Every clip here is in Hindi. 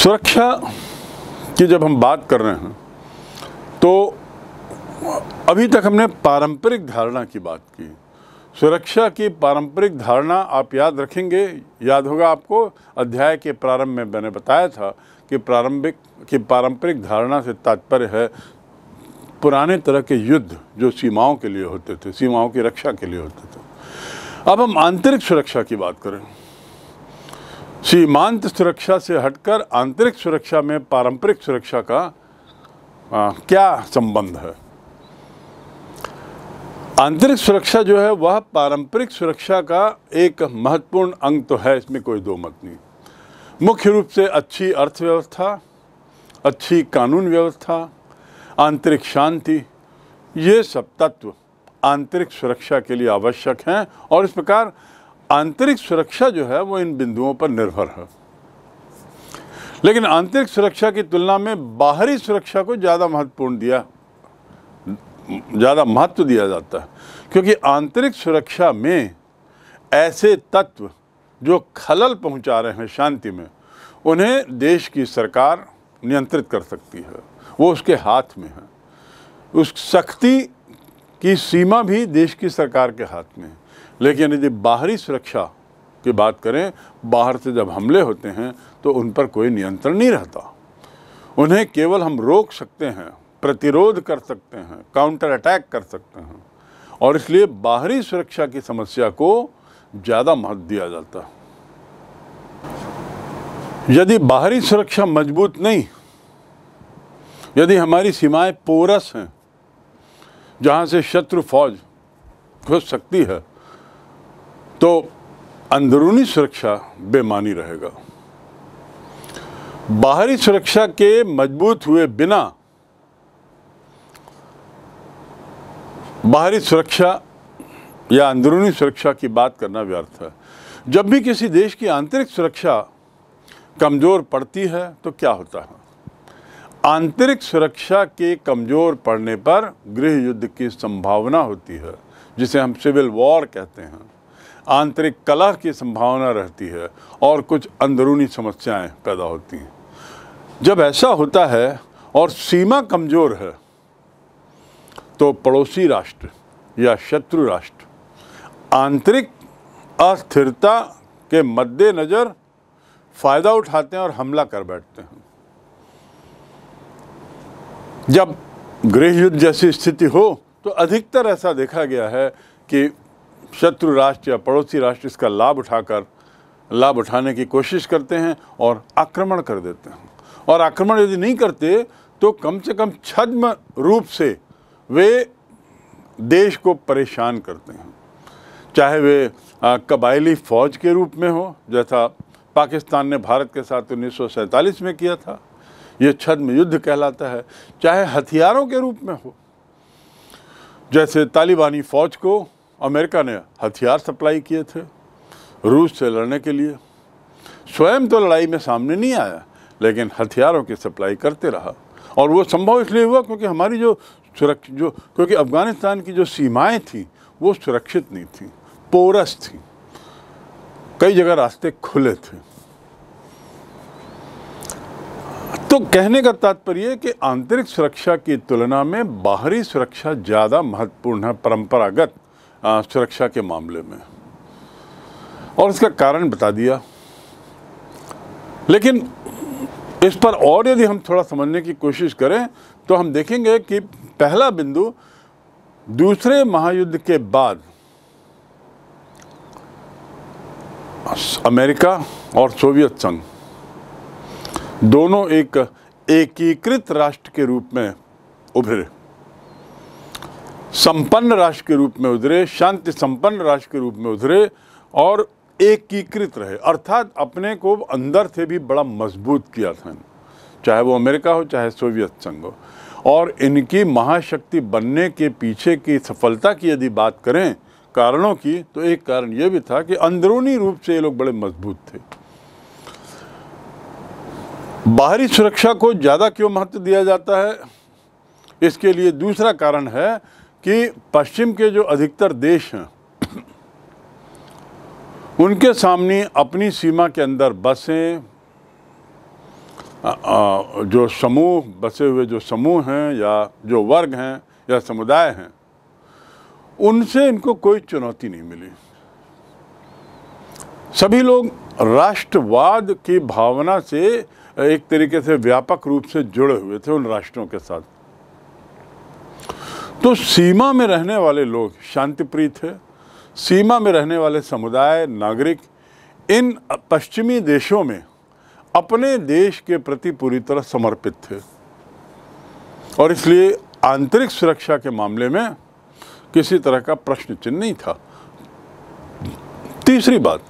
सुरक्षा की जब हम बात कर रहे हैं तो अभी तक हमने पारंपरिक धारणा की बात की सुरक्षा की पारंपरिक धारणा आप याद रखेंगे याद होगा आपको अध्याय के प्रारंभ में मैंने बताया था कि प्रारंभिक की पारंपरिक धारणा से तात्पर्य है पुराने तरह के युद्ध जो सीमाओं के लिए होते थे सीमाओं की रक्षा के लिए होते थे अब हम आंतरिक सुरक्षा की बात करें सीमांत सुरक्षा से हटकर आंतरिक सुरक्षा में पारंपरिक सुरक्षा का आ, क्या संबंध है आंतरिक सुरक्षा जो है वह पारंपरिक सुरक्षा का एक महत्वपूर्ण अंग तो है इसमें कोई दो मत नहीं मुख्य रूप से अच्छी अर्थव्यवस्था अच्छी कानून व्यवस्था आंतरिक शांति ये सब तत्व आंतरिक सुरक्षा के लिए आवश्यक हैं और इस प्रकार आंतरिक सुरक्षा जो है वो इन बिंदुओं पर निर्भर है लेकिन आंतरिक सुरक्षा की तुलना में बाहरी सुरक्षा को ज़्यादा महत्वपूर्ण दिया ज़्यादा महत्व दिया जाता है क्योंकि आंतरिक सुरक्षा में ऐसे तत्व जो खलल पहुंचा रहे हैं शांति में उन्हें देश की सरकार नियंत्रित कर सकती है वो उसके हाथ में है उस सख्ती की सीमा भी देश की सरकार के हाथ में है लेकिन यदि बाहरी सुरक्षा की बात करें बाहर से जब हमले होते हैं तो उन पर कोई नियंत्रण नहीं रहता उन्हें केवल हम रोक सकते हैं प्रतिरोध कर सकते हैं काउंटर अटैक कर सकते हैं और इसलिए बाहरी सुरक्षा की समस्या को ज़्यादा महत्व दिया जाता है यदि बाहरी सुरक्षा मजबूत नहीं यदि हमारी सीमाएं पोरस हैं जहां से शत्रु फौज घुस सकती है तो अंदरूनी सुरक्षा बेमानी रहेगा बाहरी सुरक्षा के मजबूत हुए बिना बाहरी सुरक्षा या अंदरूनी सुरक्षा की बात करना व्यर्थ है जब भी किसी देश की आंतरिक सुरक्षा कमज़ोर पड़ती है तो क्या होता है आंतरिक सुरक्षा के कमज़ोर पड़ने पर गृह युद्ध की संभावना होती है जिसे हम सिविल वॉर कहते हैं आंतरिक कला की संभावना रहती है और कुछ अंदरूनी समस्याएं पैदा होती हैं जब ऐसा होता है और सीमा कमज़ोर है तो पड़ोसी राष्ट्र या शत्रु राष्ट्र आंतरिक अस्थिरता के मद्देनज़र फ़ायदा उठाते हैं और हमला कर बैठते हैं जब गृह युद्ध जैसी स्थिति हो तो अधिकतर ऐसा देखा गया है कि शत्रु राष्ट्र या पड़ोसी राष्ट्र इसका लाभ उठाकर लाभ उठाने की कोशिश करते हैं और आक्रमण कर देते हैं और आक्रमण यदि नहीं करते तो कम से कम छद्म रूप से वे देश को परेशान करते हैं चाहे वे कबायली फ़ौज के रूप में हो जैसा पाकिस्तान ने भारत के साथ उन्नीस में किया था ये छद्म युद्ध कहलाता है चाहे हथियारों के रूप में हो जैसे तालिबानी फ़ौज को अमेरिका ने हथियार सप्लाई किए थे रूस से लड़ने के लिए स्वयं तो लड़ाई में सामने नहीं आया लेकिन हथियारों की सप्लाई करते रहा और वो संभव इसलिए हुआ क्योंकि हमारी जो सुरक्षित जो क्योंकि अफ़गानिस्तान की जो सीमाएं थीं वो सुरक्षित नहीं थी पोरस थी कई जगह रास्ते खुले थे तो कहने का तात्पर्य कि आंतरिक सुरक्षा की तुलना में बाहरी सुरक्षा ज़्यादा महत्वपूर्ण है परंपरागत सुरक्षा के मामले में और इसका कारण बता दिया लेकिन इस पर और यदि हम थोड़ा समझने की कोशिश करें तो हम देखेंगे कि पहला बिंदु दूसरे महायुद्ध के बाद अमेरिका और सोवियत संघ दोनों एक एकीकृत राष्ट्र के रूप में उभरे संपन्न राष्ट्र के रूप में उधरे शांति संपन्न राष्ट्र के रूप में उधरे और एकीकृत रहे अर्थात अपने को अंदर से भी बड़ा मजबूत किया था चाहे वो अमेरिका हो चाहे सोवियत संघ हो और इनकी महाशक्ति बनने के पीछे की सफलता की यदि बात करें कारणों की तो एक कारण यह भी था कि अंदरूनी रूप से ये लोग बड़े मजबूत थे बाहरी सुरक्षा को ज़्यादा क्यों महत्व दिया जाता है इसके लिए दूसरा कारण है कि पश्चिम के जो अधिकतर देश हैं उनके सामने अपनी सीमा के अंदर बसें जो समूह बसे हुए जो समूह हैं या जो वर्ग हैं या समुदाय हैं उनसे इनको कोई चुनौती नहीं मिली सभी लोग राष्ट्रवाद की भावना से एक तरीके से व्यापक रूप से जुड़े हुए थे उन राष्ट्रों के साथ तो सीमा में रहने वाले लोग शांतिप्रिय थे सीमा में रहने वाले समुदाय नागरिक इन पश्चिमी देशों में अपने देश के प्रति पूरी तरह समर्पित थे और इसलिए आंतरिक सुरक्षा के मामले में किसी तरह का प्रश्न चिन्ह नहीं था तीसरी बात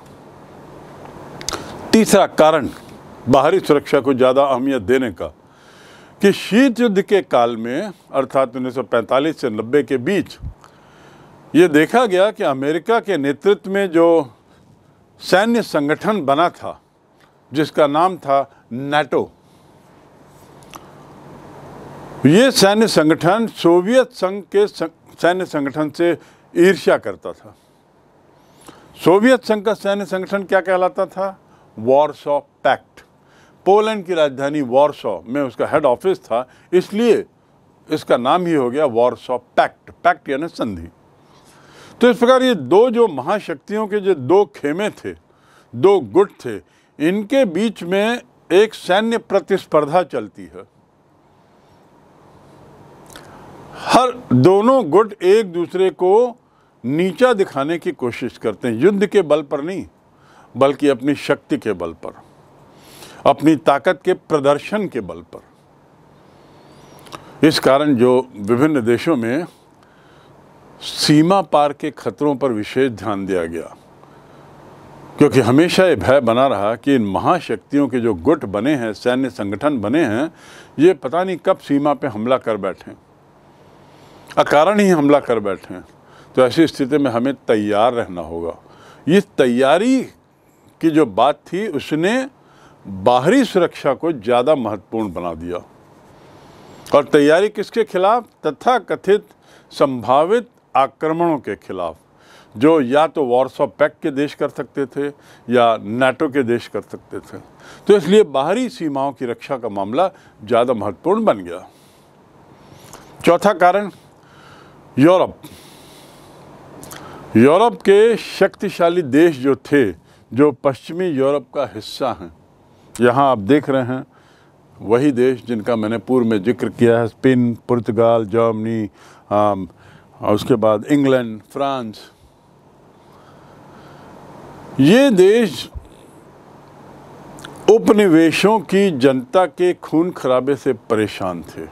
तीसरा कारण बाहरी सुरक्षा को ज़्यादा अहमियत देने का कि शीत युद्ध के काल में अर्थात 1945 से 90 के बीच ये देखा गया कि अमेरिका के नेतृत्व में जो सैन्य संगठन बना था जिसका नाम था नाटो ये सैन्य संगठन सोवियत संघ के सैन्य संगठन से ईर्ष्या करता था सोवियत संघ का सैन्य संगठन क्या कहलाता था ऑफ पैक्ट पोलैंड की राजधानी वॉरसॉ में उसका हेड ऑफिस था इसलिए इसका नाम ही हो गया वॉरसॉ पैक्ट पैक्ट यानी संधि तो इस प्रकार ये दो जो महाशक्तियों के जो दो खेमे थे दो गुट थे इनके बीच में एक सैन्य प्रतिस्पर्धा चलती है हर दोनों गुट एक दूसरे को नीचा दिखाने की कोशिश करते हैं युद्ध के बल पर नहीं बल्कि अपनी शक्ति के बल पर अपनी ताकत के प्रदर्शन के बल पर इस कारण जो विभिन्न देशों में सीमा पार के खतरों पर विशेष ध्यान दिया गया क्योंकि हमेशा ये भय बना रहा कि इन महाशक्तियों के जो गुट बने हैं सैन्य संगठन बने हैं ये पता नहीं कब सीमा पे हमला कर बैठे अकारण ही हमला कर बैठे तो ऐसी स्थिति में हमें तैयार रहना होगा ये तैयारी की जो बात थी उसने बाहरी सुरक्षा को ज़्यादा महत्वपूर्ण बना दिया और तैयारी किसके खिलाफ तथा कथित संभावित आक्रमणों के खिलाफ जो या तो वॉर्सो पैक के देश कर सकते थे या नाटो के देश कर सकते थे तो इसलिए बाहरी सीमाओं की रक्षा का मामला ज़्यादा महत्वपूर्ण बन गया चौथा कारण यूरोप यूरोप के शक्तिशाली देश जो थे जो पश्चिमी यूरोप का हिस्सा हैं यहाँ आप देख रहे हैं वही देश जिनका मैंने पूर्व में जिक्र किया है स्पेन पुर्तगाल जर्मनी और उसके बाद इंग्लैंड फ्रांस ये देश उपनिवेशों की जनता के खून खराबे से परेशान थे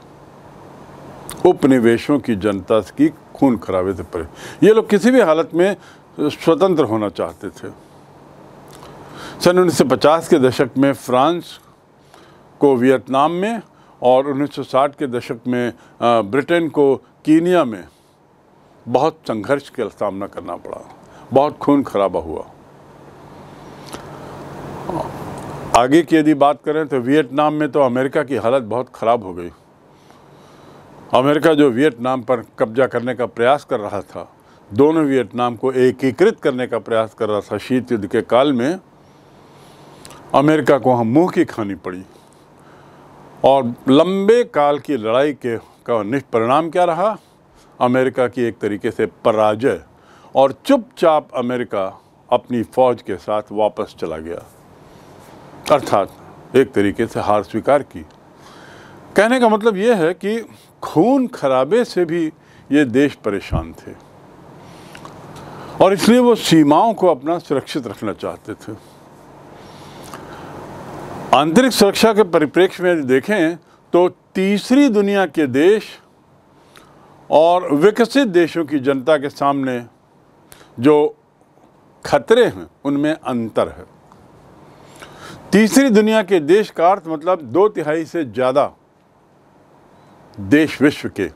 उपनिवेशों की जनता की खून खराबे से परेशान ये लोग किसी भी हालत में स्वतंत्र होना चाहते थे सन 1950 के दशक में फ्रांस को वियतनाम में और 1960 के दशक में ब्रिटेन को कीनिया में बहुत संघर्ष का सामना करना पड़ा बहुत खून खराबा हुआ आगे की यदि बात करें तो वियतनाम में तो अमेरिका की हालत बहुत ख़राब हो गई अमेरिका जो वियतनाम पर कब्जा करने का प्रयास कर रहा था दोनों वियतनाम को एकीकृत करने का प्रयास कर रहा था शीत युद्ध के काल में अमेरिका को वहाँ मुँह की खानी पड़ी और लंबे काल की लड़ाई के का निष्परिणाम क्या रहा अमेरिका की एक तरीके से पराजय और चुपचाप अमेरिका अपनी फौज के साथ वापस चला गया अर्थात एक तरीके से हार स्वीकार की कहने का मतलब ये है कि खून खराबे से भी ये देश परेशान थे और इसलिए वो सीमाओं को अपना सुरक्षित रखना चाहते थे आंतरिक सुरक्षा के परिप्रेक्ष्य में देखें तो तीसरी दुनिया के देश और विकसित देशों की जनता के सामने जो खतरे हैं उनमें अंतर है तीसरी दुनिया के देश का अर्थ मतलब दो तिहाई से ज़्यादा देश विश्व के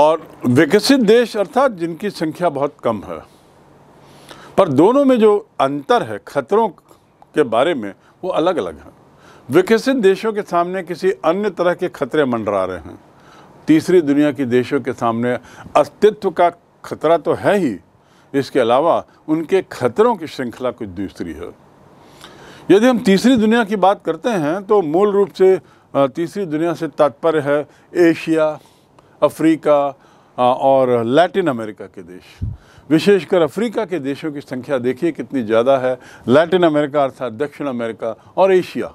और विकसित देश अर्थात जिनकी संख्या बहुत कम है पर दोनों में जो अंतर है खतरों के बारे में वो अलग अलग हैं विकसित देशों के सामने किसी अन्य तरह के खतरे मंडरा रहे हैं तीसरी दुनिया के देशों के सामने अस्तित्व का खतरा तो है ही इसके अलावा उनके खतरों की श्रृंखला कुछ दूसरी है यदि हम तीसरी दुनिया की बात करते हैं तो मूल रूप से तीसरी दुनिया से तात्पर्य है एशिया अफ्रीका और लैटिन अमेरिका के देश विशेषकर अफ्रीका के देशों की संख्या देखिए कितनी ज़्यादा है लैटिन अमेरिका अर्थात दक्षिण अमेरिका और एशिया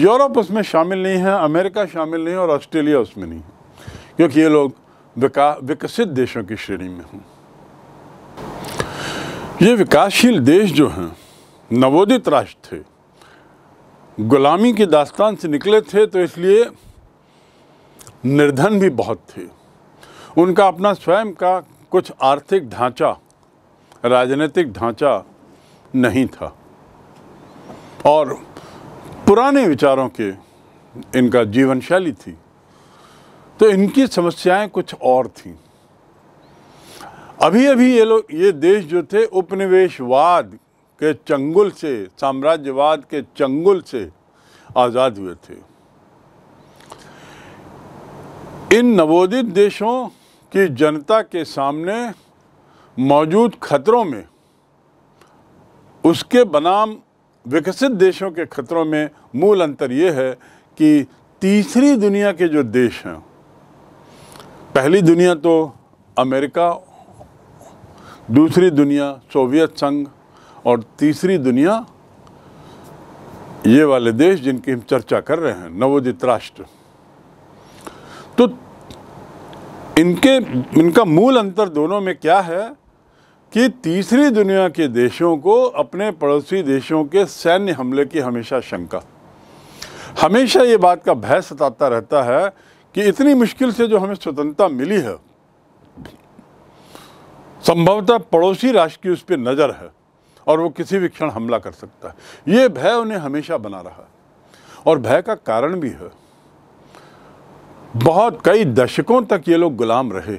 यूरोप उसमें शामिल नहीं है अमेरिका शामिल नहीं और ऑस्ट्रेलिया उसमें नहीं है क्योंकि ये लोग विकसित देशों की श्रेणी में हों ये विकासशील देश जो हैं नवोदित राष्ट्र थे गुलामी की दास्तान से निकले थे तो इसलिए निर्धन भी बहुत थे उनका अपना स्वयं का कुछ आर्थिक ढांचा राजनीतिक ढांचा नहीं था और पुराने विचारों के इनका जीवन शैली थी तो इनकी समस्याएं कुछ और थीं अभी अभी ये लोग ये देश जो थे उपनिवेशवाद के चंगुल से साम्राज्यवाद के चंगुल से आज़ाद हुए थे इन नवोदित देशों कि जनता के सामने मौजूद खतरों में उसके बनाम विकसित देशों के खतरों में मूल अंतर ये है कि तीसरी दुनिया के जो देश हैं पहली दुनिया तो अमेरिका दूसरी दुनिया सोवियत संघ और तीसरी दुनिया ये वाले देश जिनकी हम चर्चा कर रहे हैं नवोदित राष्ट्र तो इनके इनका मूल अंतर दोनों में क्या है कि तीसरी दुनिया के देशों को अपने पड़ोसी देशों के सैन्य हमले की हमेशा शंका हमेशा ये बात का भय सताता रहता है कि इतनी मुश्किल से जो हमें स्वतंत्रता मिली है संभवतः पड़ोसी राष्ट्र की उस पर नज़र है और वो किसी भी क्षण हमला कर सकता है ये भय उन्हें हमेशा बना रहा और भय का कारण भी है बहुत कई दशकों तक ये लोग गुलाम रहे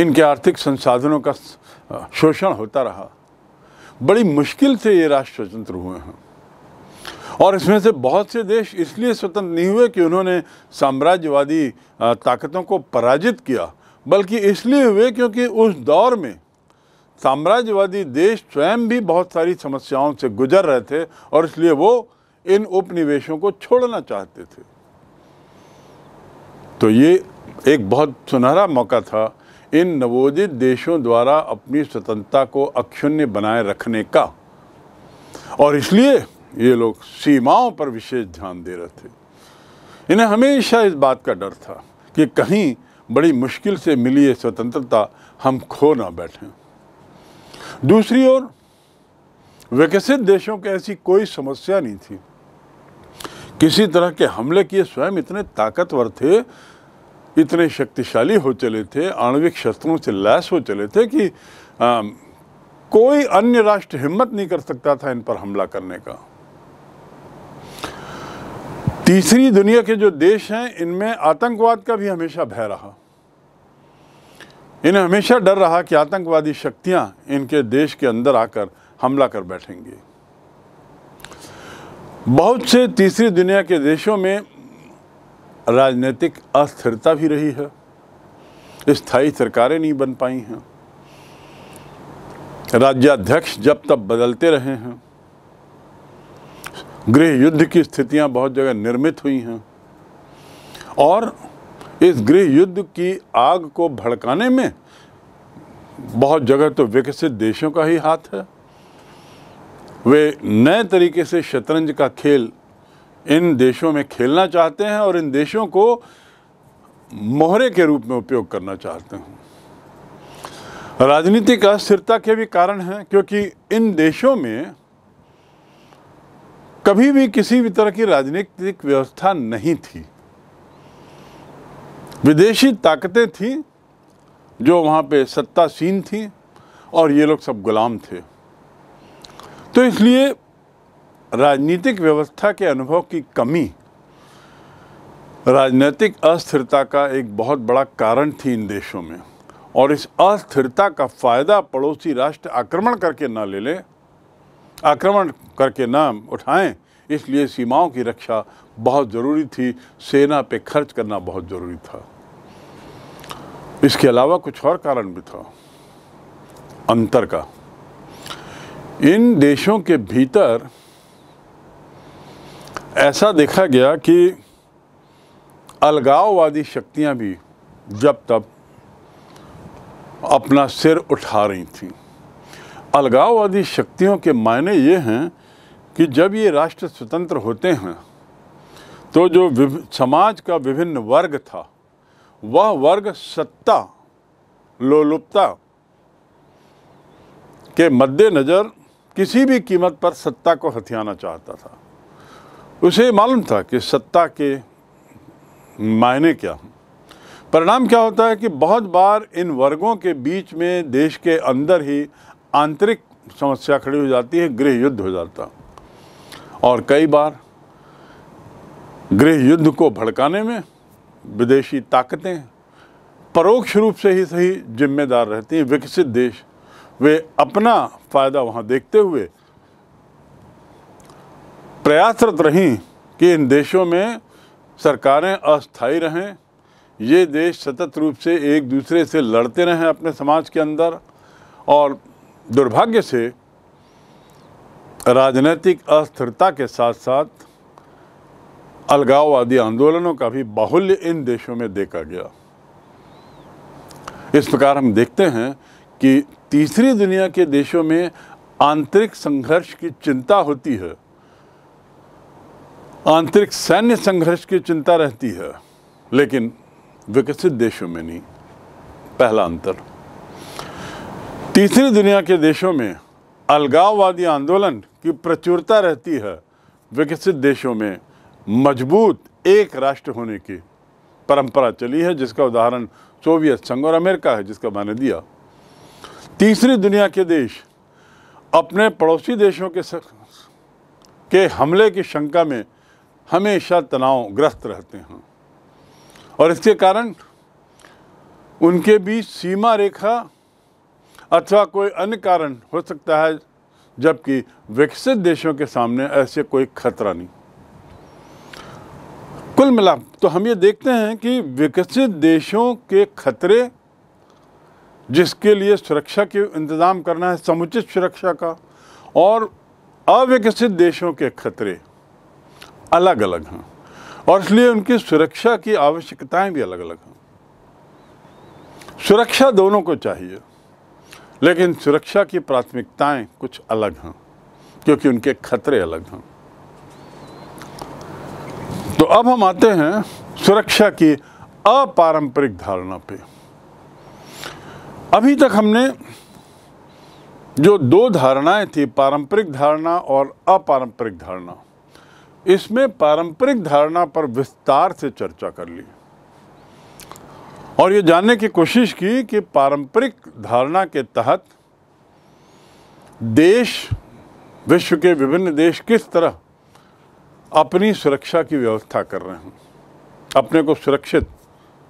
इनके आर्थिक संसाधनों का शोषण होता रहा बड़ी मुश्किल से ये राष्ट्र स्वतंत्र हुए हैं और इसमें से बहुत से देश इसलिए स्वतंत्र नहीं हुए कि उन्होंने साम्राज्यवादी ताकतों को पराजित किया बल्कि इसलिए हुए क्योंकि उस दौर में साम्राज्यवादी देश स्वयं भी बहुत सारी समस्याओं से गुजर रहे थे और इसलिए वो इन उपनिवेशों को छोड़ना चाहते थे तो ये एक बहुत सुनहरा मौका था इन नवोदित देशों द्वारा अपनी स्वतंत्रता को अक्षुण्य बनाए रखने का और इसलिए ये लोग सीमाओं पर विशेष ध्यान दे रहे थे इन्हें हमेशा इस बात का डर था कि कहीं बड़ी मुश्किल से मिली ये स्वतंत्रता हम खो ना बैठें दूसरी ओर विकसित देशों की ऐसी कोई समस्या नहीं थी किसी तरह के हमले किए स्वयं इतने ताकतवर थे इतने शक्तिशाली हो चले थे आणविक शस्त्रों से लैस हो चले थे कि आ, कोई अन्य राष्ट्र हिम्मत नहीं कर सकता था इन पर हमला करने का तीसरी दुनिया के जो देश हैं इनमें आतंकवाद का भी हमेशा भय रहा इन्हें हमेशा डर रहा कि आतंकवादी शक्तियां इनके देश के अंदर आकर हमला कर बैठेंगी बहुत से तीसरी दुनिया के देशों में राजनीतिक अस्थिरता भी रही है स्थायी सरकारें नहीं बन पाई हैं राज्याध्यक्ष जब तब बदलते रहे हैं गृह युद्ध की स्थितियां बहुत जगह निर्मित हुई हैं और इस गृह युद्ध की आग को भड़काने में बहुत जगह तो विकसित देशों का ही हाथ है वे नए तरीके से शतरंज का खेल इन देशों में खेलना चाहते हैं और इन देशों को मोहरे के रूप में उपयोग करना चाहते हैं राजनीति का स्थिरता के भी कारण हैं क्योंकि इन देशों में कभी भी किसी भी तरह की राजनीतिक व्यवस्था नहीं थी विदेशी ताकतें थीं जो वहाँ पे सत्तासीन थीं और ये लोग सब गुलाम थे तो इसलिए राजनीतिक व्यवस्था के अनुभव की कमी राजनीतिक अस्थिरता का एक बहुत बड़ा कारण थी इन देशों में और इस अस्थिरता का फ़ायदा पड़ोसी राष्ट्र आक्रमण करके ना ले लें आक्रमण करके ना उठाएं इसलिए सीमाओं की रक्षा बहुत ज़रूरी थी सेना पे खर्च करना बहुत ज़रूरी था इसके अलावा कुछ और कारण भी था अंतर का इन देशों के भीतर ऐसा देखा गया कि अलगाववादी शक्तियां भी जब तब अपना सिर उठा रही थी अलगाववादी शक्तियों के मायने ये हैं कि जब ये राष्ट्र स्वतंत्र होते हैं तो जो समाज का विभिन्न वर्ग था वह वर्ग सत्ता लोलुपता के मद्देनज़र किसी भी कीमत पर सत्ता को हथियाना चाहता था उसे मालूम था कि सत्ता के मायने क्या हैं परिणाम क्या होता है कि बहुत बार इन वर्गों के बीच में देश के अंदर ही आंतरिक समस्या खड़ी हो जाती है गृह युद्ध हो जाता और कई बार गृह युद्ध को भड़काने में विदेशी ताकतें परोक्ष रूप से ही सही जिम्मेदार रहती हैं विकसित देश वे अपना फ़ायदा वहाँ देखते हुए प्रयासरत रहीं कि इन देशों में सरकारें अस्थाई रहें ये देश सतत रूप से एक दूसरे से लड़ते रहें अपने समाज के अंदर और दुर्भाग्य से राजनीतिक अस्थिरता के साथ साथ अलगाववादी आंदोलनों का भी बाहुल्य इन देशों में देखा गया इस प्रकार हम देखते हैं कि तीसरी दुनिया के देशों में आंतरिक संघर्ष की चिंता होती है आंतरिक सैन्य संघर्ष की चिंता रहती है लेकिन विकसित देशों में नहीं पहला अंतर तीसरी दुनिया के देशों में अलगाववादी आंदोलन की प्रचुरता रहती है विकसित देशों में मजबूत एक राष्ट्र होने की परंपरा चली है जिसका उदाहरण सोवियत संघ और अमेरिका है जिसका मैंने दिया तीसरी दुनिया के देश अपने पड़ोसी देशों के के हमले की शंका में हमेशा तनाव ग्रस्त रहते हैं और इसके कारण उनके बीच सीमा रेखा अथवा कोई अन्य कारण हो सकता है जबकि विकसित देशों के सामने ऐसे कोई खतरा नहीं कुल मिला तो हम ये देखते हैं कि विकसित देशों के खतरे जिसके लिए सुरक्षा के इंतज़ाम करना है समुचित सुरक्षा का और अविकसित देशों के खतरे अलग अलग हैं और इसलिए उनकी सुरक्षा की आवश्यकताएं भी अलग अलग हैं सुरक्षा दोनों को चाहिए लेकिन सुरक्षा की प्राथमिकताएं कुछ अलग हैं क्योंकि उनके खतरे अलग हैं तो अब हम आते हैं सुरक्षा की अपारंपरिक धारणा पे अभी तक हमने जो दो धारणाएं थी पारंपरिक धारणा और अपारंपरिक धारणा इसमें पारंपरिक धारणा पर विस्तार से चर्चा कर ली और ये जानने की कोशिश की कि पारंपरिक धारणा के तहत देश विश्व के विभिन्न देश किस तरह अपनी सुरक्षा की व्यवस्था कर रहे हैं अपने को सुरक्षित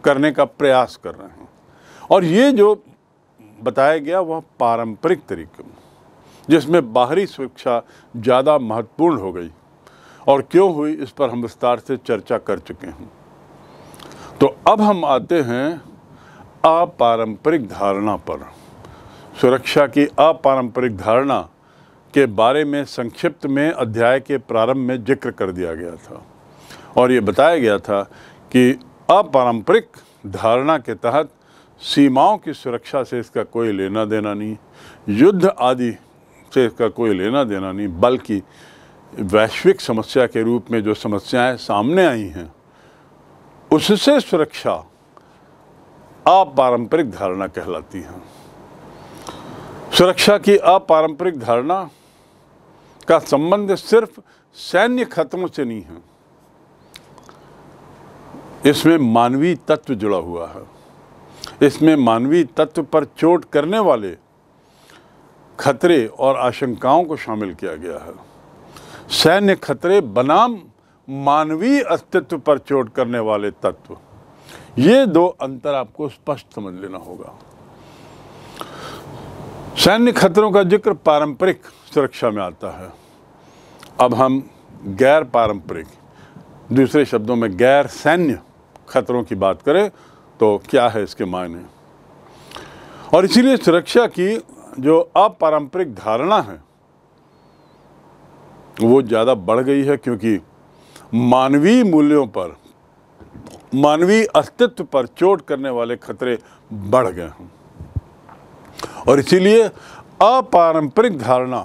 करने का प्रयास कर रहे हैं और ये जो बताया गया वह पारंपरिक तरीक़े जिसमें बाहरी सुरक्षा ज़्यादा महत्वपूर्ण हो गई और क्यों हुई इस पर हम विस्तार से चर्चा कर चुके हैं तो अब हम आते हैं अपारंपरिक धारणा पर सुरक्षा की अपारंपरिक धारणा के बारे में संक्षिप्त में अध्याय के प्रारंभ में जिक्र कर दिया गया था और ये बताया गया था कि अपारंपरिक धारणा के तहत सीमाओं की सुरक्षा से इसका कोई लेना देना नहीं युद्ध आदि से इसका कोई लेना देना नहीं बल्कि वैश्विक समस्या के रूप में जो समस्याएं सामने आई हैं उससे सुरक्षा अपारंपरिक धारणा कहलाती है सुरक्षा की अपारंपरिक धारणा का संबंध सिर्फ सैन्य खतरों से नहीं है इसमें मानवीय तत्व जुड़ा हुआ है इसमें मानवीय तत्व पर चोट करने वाले खतरे और आशंकाओं को शामिल किया गया है सैन्य खतरे बनाम मानवीय अस्तित्व पर चोट करने वाले तत्व ये दो अंतर आपको स्पष्ट समझ लेना होगा सैन्य खतरों का जिक्र पारंपरिक सुरक्षा में आता है अब हम गैर पारंपरिक दूसरे शब्दों में गैर सैन्य खतरों की बात करें तो क्या है इसके मायने और इसीलिए सुरक्षा की जो अपारंपरिक धारणा है वो ज़्यादा बढ़ गई है क्योंकि मानवीय मूल्यों पर मानवीय अस्तित्व पर चोट करने वाले खतरे बढ़ गए हैं और इसीलिए अपारंपरिक धारणा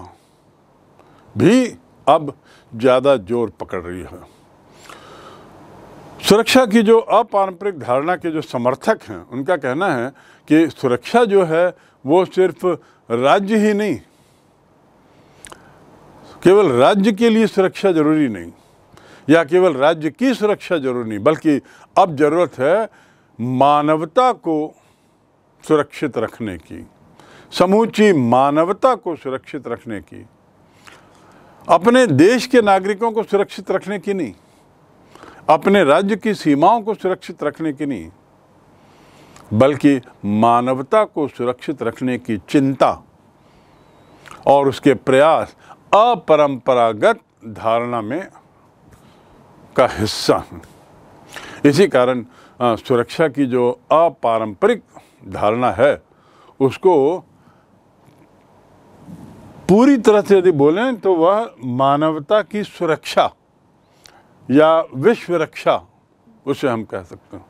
भी अब ज़्यादा जोर पकड़ रही है सुरक्षा की जो अपारंपरिक धारणा के जो समर्थक हैं उनका कहना है कि सुरक्षा जो है वो सिर्फ राज्य ही नहीं केवल राज्य के लिए सुरक्षा जरूरी नहीं या केवल राज्य की सुरक्षा जरूरी नहीं बल्कि अब ज़रूरत है मानवता को सुरक्षित रखने की समूची मानवता को सुरक्षित रखने की अपने देश के नागरिकों को सुरक्षित रखने की नहीं अपने राज्य की सीमाओं को सुरक्षित रखने की नहीं बल्कि मानवता को सुरक्षित रखने की चिंता और उसके प्रयास अपरंपरागत धारणा में का हिस्सा है इसी कारण सुरक्षा की जो अपारंपरिक धारणा है उसको पूरी तरह से यदि बोलें तो वह मानवता की सुरक्षा या विश्व रक्षा उसे हम कह सकते हैं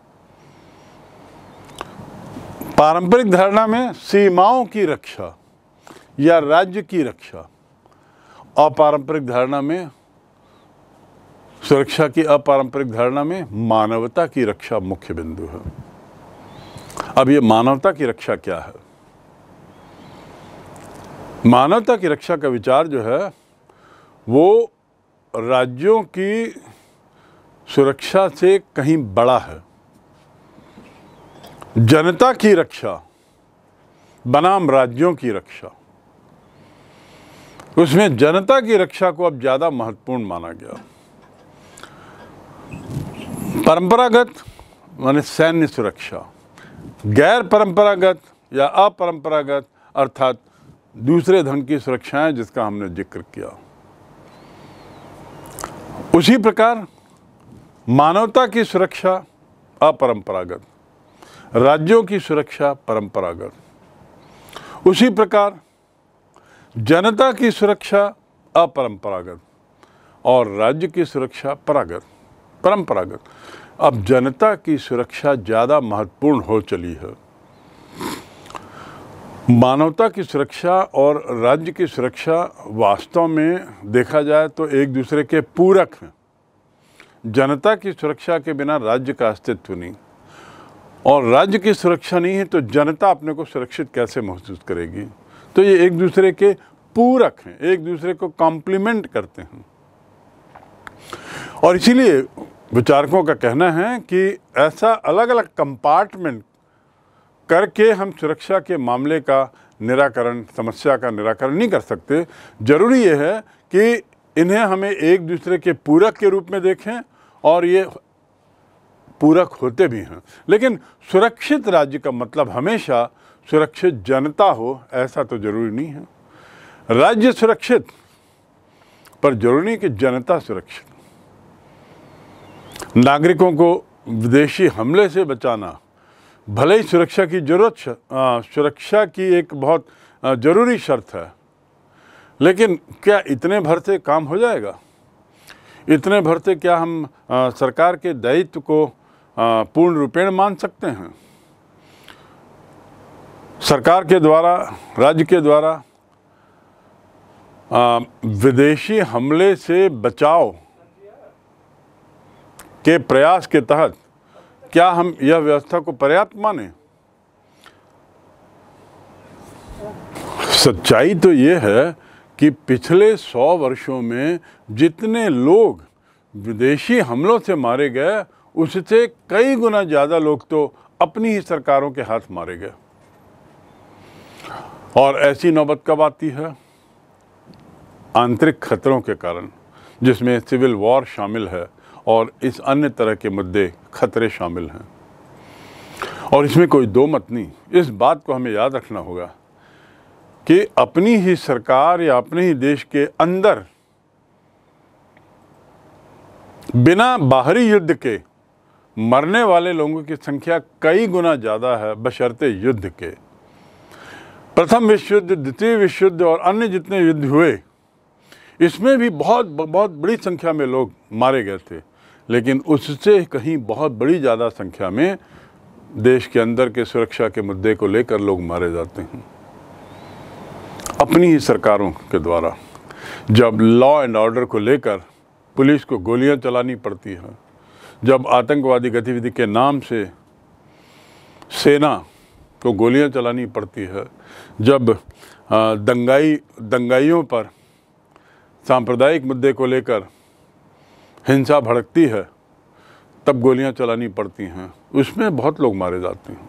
पारंपरिक धारणा में सीमाओं की रक्षा या राज्य की रक्षा अपारंपरिक धारणा में सुरक्षा की अपारंपरिक धारणा में मानवता की रक्षा मुख्य बिंदु है अब ये मानवता की रक्षा क्या है मानवता की रक्षा का विचार जो है वो राज्यों की सुरक्षा से कहीं बड़ा है जनता की रक्षा बनाम राज्यों की रक्षा उसमें जनता की रक्षा को अब ज़्यादा महत्वपूर्ण माना गया परंपरागत माने सैन्य सुरक्षा गैर परंपरागत या अपरंपरागत अर्थात दूसरे ढंग की सुरक्षाएं जिसका हमने जिक्र किया उसी प्रकार मानवता की सुरक्षा अपरंपरागत राज्यों की सुरक्षा परंपरागत उसी प्रकार जनता की सुरक्षा अपरंपरागत और राज्य की सुरक्षा परागत परंपरागत अब जनता की सुरक्षा ज़्यादा महत्वपूर्ण हो चली है मानवता की सुरक्षा और राज्य की सुरक्षा वास्तव में देखा जाए तो एक दूसरे के पूरक हैं जनता की सुरक्षा के बिना राज्य का अस्तित्व नहीं और राज्य की सुरक्षा नहीं है तो जनता अपने को सुरक्षित कैसे महसूस करेगी तो ये एक दूसरे के पूरक हैं एक दूसरे को कॉम्प्लीमेंट करते हैं और इसीलिए विचारकों का कहना है कि ऐसा अलग अलग कंपार्टमेंट करके हम सुरक्षा के मामले का निराकरण समस्या का निराकरण नहीं कर सकते ज़रूरी यह है कि इन्हें हमें एक दूसरे के पूरक के रूप में देखें और ये पूरक होते भी हैं लेकिन सुरक्षित राज्य का मतलब हमेशा सुरक्षित जनता हो ऐसा तो जरूरी नहीं है राज्य सुरक्षित पर जरूरी नहीं कि जनता सुरक्षित नागरिकों को विदेशी हमले से बचाना भले ही सुरक्षा की जरूरत सुरक्षा की एक बहुत ज़रूरी शर्त है लेकिन क्या इतने भर से काम हो जाएगा इतने भर से क्या हम आ, सरकार के दायित्व को पूर्ण रूपेण मान सकते हैं सरकार के द्वारा राज्य के द्वारा आ, विदेशी हमले से बचाव के प्रयास के तहत क्या हम यह व्यवस्था को पर्याप्त माने सच्चाई तो ये है कि पिछले सौ वर्षों में जितने लोग विदेशी हमलों से मारे गए उससे कई गुना ज़्यादा लोग तो अपनी ही सरकारों के हाथ मारे गए और ऐसी नौबत कब आती है आंतरिक खतरों के कारण जिसमें सिविल वॉर शामिल है और इस अन्य तरह के मुद्दे खतरे शामिल हैं और इसमें कोई दो मत नहीं इस बात को हमें याद रखना होगा कि अपनी ही सरकार या अपने ही देश के अंदर बिना बाहरी युद्ध के मरने वाले लोगों की संख्या कई गुना ज़्यादा है बशर्ते युद्ध के प्रथम विश्व युद्ध द्वितीय विश्व युद्ध और अन्य जितने युद्ध हुए इसमें भी बहुत बहुत बड़ी संख्या में लोग मारे गए थे लेकिन उससे कहीं बहुत बड़ी ज़्यादा संख्या में देश के अंदर के सुरक्षा के मुद्दे को लेकर लोग मारे जाते हैं अपनी ही सरकारों के द्वारा जब लॉ एंड ऑर्डर को लेकर पुलिस को गोलियां चलानी पड़ती हैं जब आतंकवादी गतिविधि के नाम से सेना को गोलियां चलानी पड़ती है जब दंगाई दंगाइयों पर सांप्रदायिक मुद्दे को लेकर हिंसा भड़कती है तब गोलियां चलानी पड़ती हैं उसमें बहुत लोग मारे जाते हैं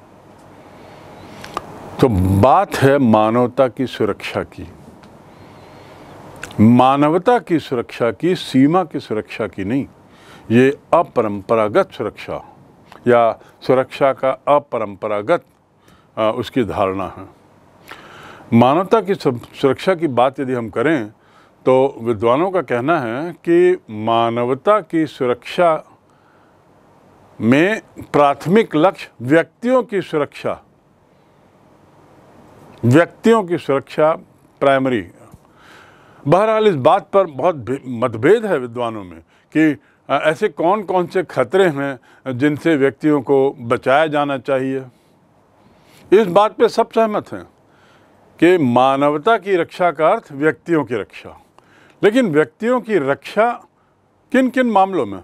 तो बात है मानवता की सुरक्षा की मानवता की सुरक्षा की सीमा की सुरक्षा की नहीं ये अपरंपरागत सुरक्षा या सुरक्षा का अपरंपरागत उसकी धारणा है मानवता की सुरक्षा की बात यदि हम करें तो विद्वानों का कहना है कि मानवता की सुरक्षा में प्राथमिक लक्ष्य व्यक्तियों की सुरक्षा व्यक्तियों की सुरक्षा प्राइमरी बहरहाल इस बात पर बहुत मतभेद है विद्वानों में कि ऐसे कौन कौन से खतरे हैं जिनसे व्यक्तियों को बचाया जाना चाहिए इस बात पे सब सहमत हैं कि मानवता की रक्षा का अर्थ व्यक्तियों की रक्षा लेकिन व्यक्तियों की रक्षा किन किन मामलों में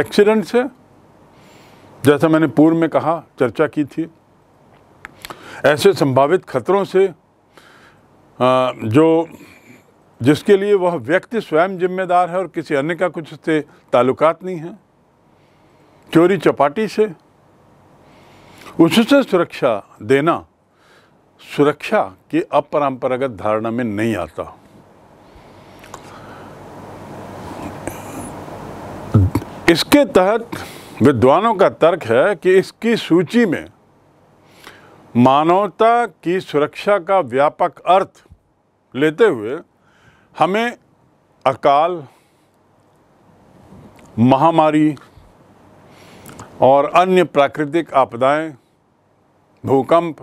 एक्सीडेंट से जैसा मैंने पूर्व में कहा चर्चा की थी ऐसे संभावित खतरों से जो जिसके लिए वह व्यक्ति स्वयं जिम्मेदार है और किसी अन्य का कुछ से ताल्लुकात नहीं है चोरी चपाटी से उससे सुरक्षा देना सुरक्षा की अपरंपरागत धारणा में नहीं आता इसके तहत विद्वानों का तर्क है कि इसकी सूची में मानवता की सुरक्षा का व्यापक अर्थ लेते हुए हमें अकाल महामारी और अन्य प्राकृतिक आपदाएं, भूकंप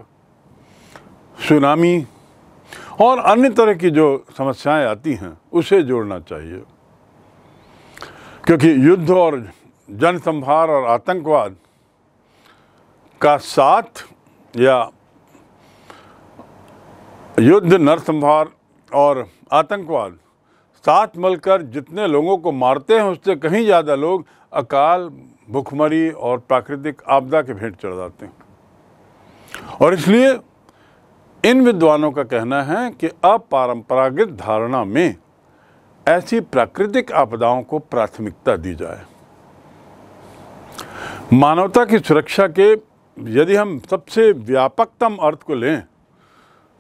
सुनामी और अन्य तरह की जो समस्याएं आती हैं उसे जोड़ना चाहिए क्योंकि युद्ध और जनसंहार और आतंकवाद का साथ या युद्ध नरसंहार और आतंकवाद साथ मिलकर जितने लोगों को मारते हैं उससे कहीं ज़्यादा लोग अकाल भुखमरी और प्राकृतिक आपदा के भेंट चढ़ जाते हैं और इसलिए इन विद्वानों का कहना है कि अपारंपरागत धारणा में ऐसी प्राकृतिक आपदाओं को प्राथमिकता दी जाए मानवता की सुरक्षा के यदि हम सबसे व्यापकतम अर्थ को लें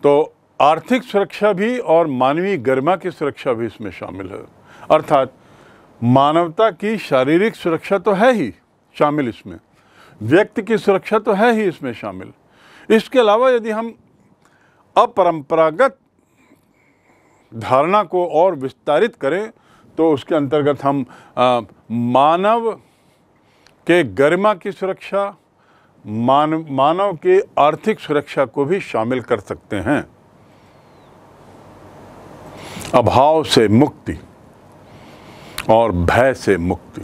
तो आर्थिक सुरक्षा भी और मानवीय गरिमा की सुरक्षा भी इसमें शामिल है अर्थात मानवता की शारीरिक सुरक्षा तो है ही शामिल इसमें व्यक्ति की सुरक्षा तो है ही इसमें शामिल इसके अलावा यदि हम अपरंपरागत धारणा को और विस्तारित करें तो उसके अंतर्गत हम आ, मानव के गरिमा की सुरक्षा मान मानव के आर्थिक सुरक्षा को भी शामिल कर सकते हैं अभाव से मुक्ति और भय से मुक्ति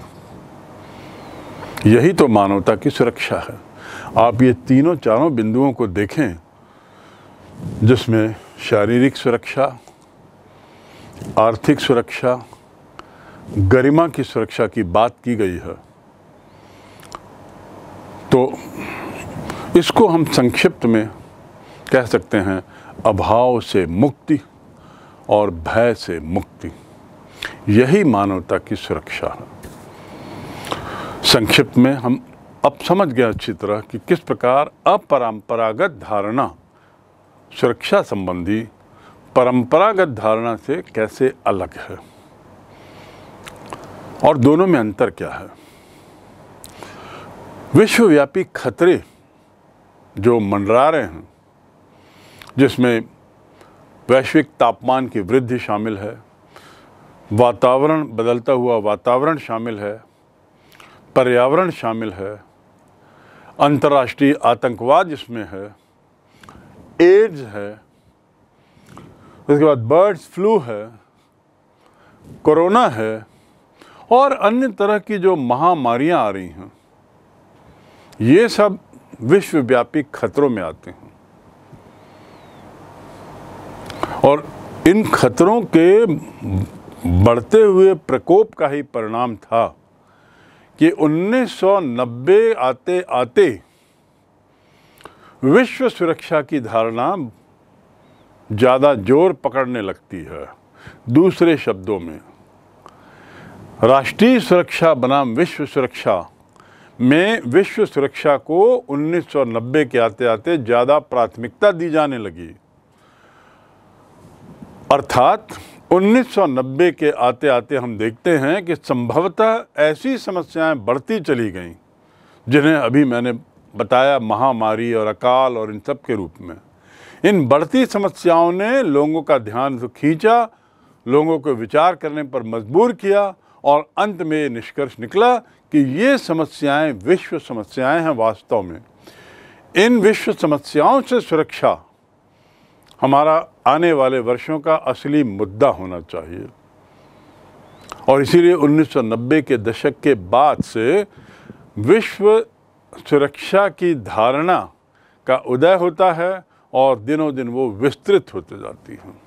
यही तो मानवता की सुरक्षा है आप ये तीनों चारों बिंदुओं को देखें जिसमें शारीरिक सुरक्षा आर्थिक सुरक्षा गरिमा की सुरक्षा की बात की गई है इसको हम संक्षिप्त में कह सकते हैं अभाव से मुक्ति और भय से मुक्ति यही मानवता की सुरक्षा है संक्षिप्त में हम अब समझ गए अच्छी तरह कि किस प्रकार अपरंपरागत धारणा सुरक्षा संबंधी परंपरागत धारणा से कैसे अलग है और दोनों में अंतर क्या है विश्वव्यापी खतरे जो मंडरा रहे हैं जिसमें वैश्विक तापमान की वृद्धि शामिल है वातावरण बदलता हुआ वातावरण शामिल है पर्यावरण शामिल है अंतर्राष्ट्रीय आतंकवाद इसमें है एड्स है उसके बाद बर्ड्स फ्लू है कोरोना है और अन्य तरह की जो महामारियां आ रही हैं ये सब विश्वव्यापी खतरों में आते हैं और इन खतरों के बढ़ते हुए प्रकोप का ही परिणाम था कि 1990 आते आते विश्व सुरक्षा की धारणा ज़्यादा जोर पकड़ने लगती है दूसरे शब्दों में राष्ट्रीय सुरक्षा बनाम विश्व सुरक्षा में विश्व सुरक्षा को 1990 के आते आते ज़्यादा प्राथमिकता दी जाने लगी अर्थात 1990 के आते आते हम देखते हैं कि संभवतः ऐसी समस्याएं बढ़ती चली गईं जिन्हें अभी मैंने बताया महामारी और अकाल और इन सब के रूप में इन बढ़ती समस्याओं ने लोगों का ध्यान खींचा लोगों को विचार करने पर मजबूर किया और अंत में निष्कर्ष निकला कि ये समस्याएं विश्व समस्याएं हैं वास्तव में इन विश्व समस्याओं से सुरक्षा हमारा आने वाले वर्षों का असली मुद्दा होना चाहिए और इसीलिए 1990 के दशक के बाद से विश्व सुरक्षा की धारणा का उदय होता है और दिनों दिन वो विस्तृत होते जाती हैं